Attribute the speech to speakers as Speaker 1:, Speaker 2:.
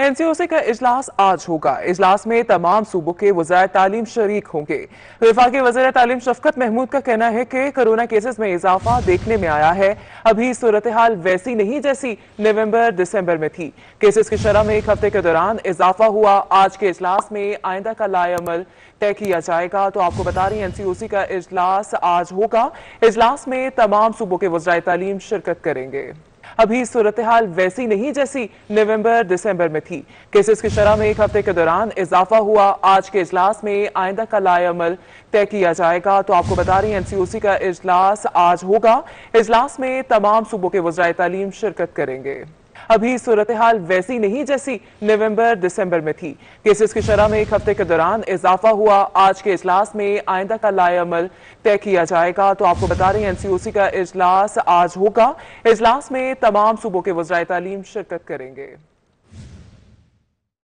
Speaker 1: NCOC का इजलास आज होगा इजलास में तमाम सूबों के वजाय तालीम शरीक होंगे विफाक वजर तालीम शफकत महमूद का कहना है कि कोरोना केसेस में इजाफा देखने में आया है अभी सूरत हाल वैसी नहीं जैसी नवम्बर दिसंबर में थी केसेस की शरह में एक हफ्ते के दौरान इजाफा हुआ आज के इजलास में आइंदा का अमल तय किया जाएगा तो आपको बता रही एनसीओसी का इजलास आज होगा इजलास में तमाम सूबों के वजरा तालीम शिरकत करेंगे अभी सूरत हाल वैसी नहीं जैसी नवंबर दिसंबर में थी केसेस की शराह में एक हफ्ते के दौरान इजाफा हुआ आज के इजलास में आइंदा का लाएमल तय किया जाएगा तो आपको बता रही एनसीओसी का इजलास आज होगा इजलास में तमाम सूबों के वजरा तालीम शिरकत करेंगे अभी सूरत हाल वैसी नहीं जैसी नवंबर दिसंबर में थी केसेस की शरह में एक हफ्ते के दौरान इजाफा हुआ आज के इजलास में आइंदा का लाएमल तय किया जाएगा तो आपको बता रहे हैं एनसीओसी का इजलास आज होगा इजलास में तमाम सूबों के वजरा तालीम शिरकत करेंगे